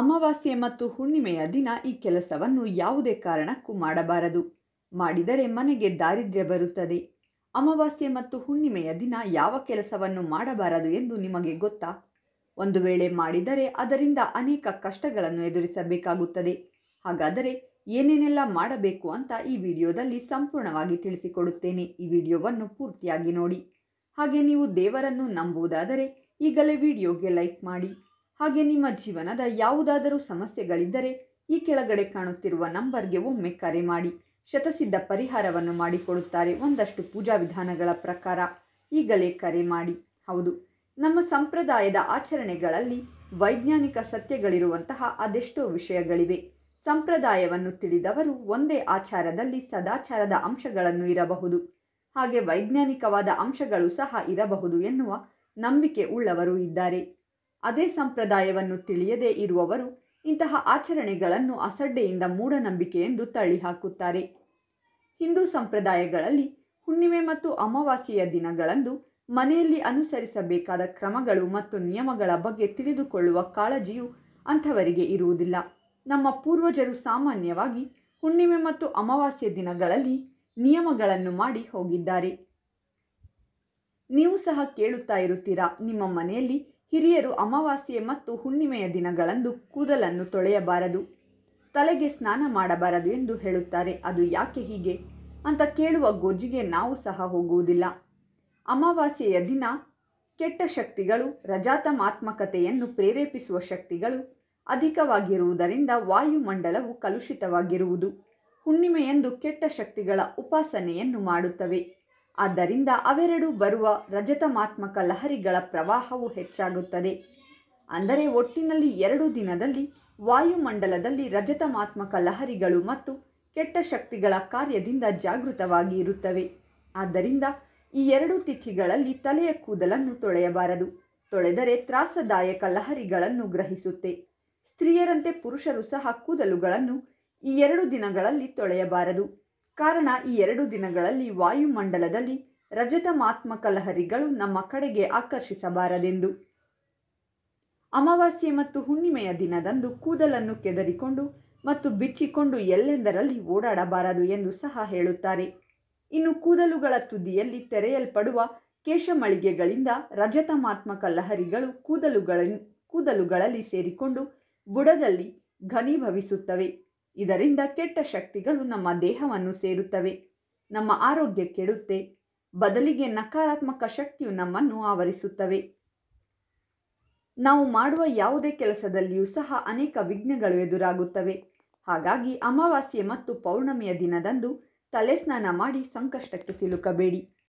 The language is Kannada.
ಅಮಾವಾಸ್ಯೆ ಮತ್ತು ಹುಣ್ಣಿಮೆಯ ದಿನ ಈ ಕೆಲಸವನ್ನು ಯಾವುದೇ ಕಾರಣಕ್ಕೂ ಮಾಡಬಾರದು ಮಾಡಿದರೆ ಮನೆಗೆ ದಾರಿದ್ರ್ಯ ಬರುತ್ತದೆ ಅಮಾವಾಸ್ಯೆ ಮತ್ತು ಹುಣ್ಣಿಮೆಯ ದಿನ ಯಾವ ಕೆಲಸವನ್ನು ಮಾಡಬಾರದು ಎಂದು ನಿಮಗೆ ಗೊತ್ತಾ ಒಂದು ವೇಳೆ ಮಾಡಿದರೆ ಅದರಿಂದ ಅನೇಕ ಕಷ್ಟಗಳನ್ನು ಎದುರಿಸಬೇಕಾಗುತ್ತದೆ ಹಾಗಾದರೆ ಏನೇನೆಲ್ಲ ಮಾಡಬೇಕು ಅಂತ ಈ ವಿಡಿಯೋದಲ್ಲಿ ಸಂಪೂರ್ಣವಾಗಿ ತಿಳಿಸಿಕೊಡುತ್ತೇನೆ ಈ ವಿಡಿಯೋವನ್ನು ಪೂರ್ತಿಯಾಗಿ ನೋಡಿ ಹಾಗೆ ನೀವು ದೇವರನ್ನು ನಂಬುವುದಾದರೆ ಈಗಲೇ ವಿಡಿಯೋಗೆ ಲೈಕ್ ಮಾಡಿ ಹಾಗೆ ನಿಮ್ಮ ಜೀವನದ ಯಾವುದಾದರೂ ಸಮಸ್ಯೆಗಳಿದ್ದರೆ ಈ ಕೆಳಗಡೆ ಕಾಣುತ್ತಿರುವ ನಂಬರ್ಗೆ ಒಮ್ಮೆ ಕರೆ ಮಾಡಿ ಶತಸಿದ್ಧ ಪರಿಹಾರವನ್ನು ಮಾಡಿಕೊಡುತ್ತಾರೆ ಒಂದಷ್ಟು ಪೂಜಾ ವಿಧಾನಗಳ ಪ್ರಕಾರ ಈಗಲೇ ಕರೆ ಮಾಡಿ ಹೌದು ನಮ್ಮ ಸಂಪ್ರದಾಯದ ಆಚರಣೆಗಳಲ್ಲಿ ವೈಜ್ಞಾನಿಕ ಸತ್ಯಗಳಿರುವಂತಹ ಅದೆಷ್ಟೋ ವಿಷಯಗಳಿವೆ ಸಂಪ್ರದಾಯವನ್ನು ತಿಳಿದವರು ಒಂದೇ ಆಚಾರದಲ್ಲಿ ಸದಾಚಾರದ ಅಂಶಗಳನ್ನು ಇರಬಹುದು ಹಾಗೆ ವೈಜ್ಞಾನಿಕವಾದ ಅಂಶಗಳು ಸಹ ಇರಬಹುದು ಎನ್ನುವ ನಂಬಿಕೆ ಉಳ್ಳವರು ಇದ್ದಾರೆ ಅದೇ ಸಂಪ್ರದಾಯವನ್ನು ತಿಳಿಯದೇ ಇರುವವರು ಇಂತಹ ಆಚರಣೆಗಳನ್ನು ಅಸಡ್ಡೆಯಿಂದ ಮೂಢನಂಬಿಕೆ ಎಂದು ತಳ್ಳಿಹಾಕುತ್ತಾರೆ ಹಿಂದೂ ಸಂಪ್ರದಾಯಗಳಲ್ಲಿ ಹುಣ್ಣಿಮೆ ಮತ್ತು ಅಮಾವಾಸ್ಯೆಯ ದಿನಗಳಂದು ಮನೆಯಲ್ಲಿ ಅನುಸರಿಸಬೇಕಾದ ಕ್ರಮಗಳು ಮತ್ತು ನಿಯಮಗಳ ಬಗ್ಗೆ ತಿಳಿದುಕೊಳ್ಳುವ ಕಾಳಜಿಯು ಅಂಥವರಿಗೆ ಇರುವುದಿಲ್ಲ ನಮ್ಮ ಪೂರ್ವಜರು ಸಾಮಾನ್ಯವಾಗಿ ಹುಣ್ಣಿಮೆ ಮತ್ತು ಅಮಾವಾಸ್ಯೆ ದಿನಗಳಲ್ಲಿ ನಿಯಮಗಳನ್ನು ಮಾಡಿ ಹೋಗಿದ್ದಾರೆ ನೀವು ಸಹ ಕೇಳುತ್ತಾ ಇರುತ್ತೀರಾ ನಿಮ್ಮ ಮನೆಯಲ್ಲಿ ಹಿರಿಯರು ಅಮಾವಾಸ್ಯೆ ಮತ್ತು ಹುಣ್ಣಿಮೆಯ ದಿನಗಳಂದು ಕೂದಲನ್ನು ತೊಳೆಯಬಾರದು ತಲೆಗೆ ಸ್ನಾನ ಮಾಡಬಾರದು ಎಂದು ಹೇಳುತ್ತಾರೆ ಅದು ಯಾಕೆ ಹೀಗೆ ಅಂತ ಕೇಳುವ ಗೋಜಿಗೆ ನಾವು ಸಹ ಹೋಗುವುದಿಲ್ಲ ಅಮಾವಾಸ್ಯೆಯ ದಿನ ಕೆಟ್ಟ ಶಕ್ತಿಗಳು ರಜಾತಮಾತ್ಮಕತೆಯನ್ನು ಪ್ರೇರೇಪಿಸುವ ಶಕ್ತಿಗಳು ಅಧಿಕವಾಗಿರುವುದರಿಂದ ವಾಯುಮಂಡಲವು ಕಲುಷಿತವಾಗಿರುವುದು ಹುಣ್ಣಿಮೆಯಂದು ಕೆಟ್ಟ ಶಕ್ತಿಗಳ ಉಪಾಸನೆಯನ್ನು ಮಾಡುತ್ತವೆ ಆದ್ದರಿಂದ ಅವೆರಡೂ ಬರುವ ರಜತಮಾತ್ಮಕ ಲಹರಿಗಳ ಪ್ರವಾಹವು ಹೆಚ್ಚಾಗುತ್ತದೆ ಅಂದರೆ ಒಟ್ಟಿನಲ್ಲಿ ಎರಡು ದಿನದಲ್ಲಿ ವಾಯುಮಂಡಲದಲ್ಲಿ ರಜತಮಾತ್ಮಕ ಲಹರಿಗಳು ಮತ್ತು ಕೆಟ್ಟ ಶಕ್ತಿಗಳ ಕಾರ್ಯದಿಂದ ಜಾಗೃತವಾಗಿ ಇರುತ್ತವೆ ಆದ್ದರಿಂದ ಈ ಎರಡು ತಿಥಿಗಳಲ್ಲಿ ತಲೆಯ ಕೂದಲನ್ನು ತೊಳೆಯಬಾರದು ತೊಳೆದರೆ ತ್ರಾಸದಾಯಕ ಲಹರಿಗಳನ್ನು ಗ್ರಹಿಸುತ್ತೆ ಸ್ತ್ರೀಯರಂತೆ ಪುರುಷರು ಸಹ ಕೂದಲುಗಳನ್ನು ಈ ಎರಡು ದಿನಗಳಲ್ಲಿ ತೊಳೆಯಬಾರದು ಕಾರಣ ಈ ಎರಡು ದಿನಗಳಲ್ಲಿ ವಾಯುಮಂಡಲದಲ್ಲಿ ರಜತಮಾತ್ಮಕ ಲಹರಿಗಳು ನಮ್ಮ ಕಡೆಗೆ ಆಕರ್ಷಿಸಬಾರದೆಂದು ಅಮಾವಾಸ್ಯೆ ಮತ್ತು ಹುಣ್ಣಿಮೆಯ ದಿನದಂದು ಕೂದಲನ್ನು ಕೆದರಿಕೊಂಡು ಮತ್ತು ಬಿಚ್ಚಿಕೊಂಡು ಎಲ್ಲೆಂದರಲ್ಲಿ ಓಡಾಡಬಾರದು ಎಂದು ಸಹ ಹೇಳುತ್ತಾರೆ ಇನ್ನು ಕೂದಲುಗಳ ತುದಿಯಲ್ಲಿ ತೆರೆಯಲ್ಪಡುವ ಕೇಶಮಳಿಗೆಗಳಿಂದ ರಜತಮಾತ್ಮಕ ಲಹರಿಗಳು ಕೂದಲುಗಳ ಕೂದಲುಗಳಲ್ಲಿ ಸೇರಿಕೊಂಡು ಬುಡದಲ್ಲಿ ಘನೀಭವಿಸುತ್ತವೆ ಇದರಿಂದ ಕೆಟ್ಟ ಶಕ್ತಿಗಳು ನಮ್ಮ ದೇಹವನ್ನು ಸೇರುತ್ತವೆ ನಮ್ಮ ಆರೋಗ್ಯ ಕೆಡುತ್ತೆ ಬದಲಿಗೆ ನಕಾರಾತ್ಮಕ ಶಕ್ತಿಯು ನಮ್ಮನ್ನು ಆವರಿಸುತ್ತವೆ ನಾವು ಮಾಡುವ ಯಾವುದೇ ಕೆಲಸದಲ್ಲಿಯೂ ಸಹ ಅನೇಕ ವಿಘ್ನಗಳು ಎದುರಾಗುತ್ತವೆ ಹಾಗಾಗಿ ಅಮಾವಾಸ್ಯೆ ಮತ್ತು ಪೌರ್ಣಮಿಯ ದಿನದಂದು ತಲೆ ಸ್ನಾನ ಮಾಡಿ ಸಂಕಷ್ಟಕ್ಕೆ ಸಿಲುಕಬೇಡಿ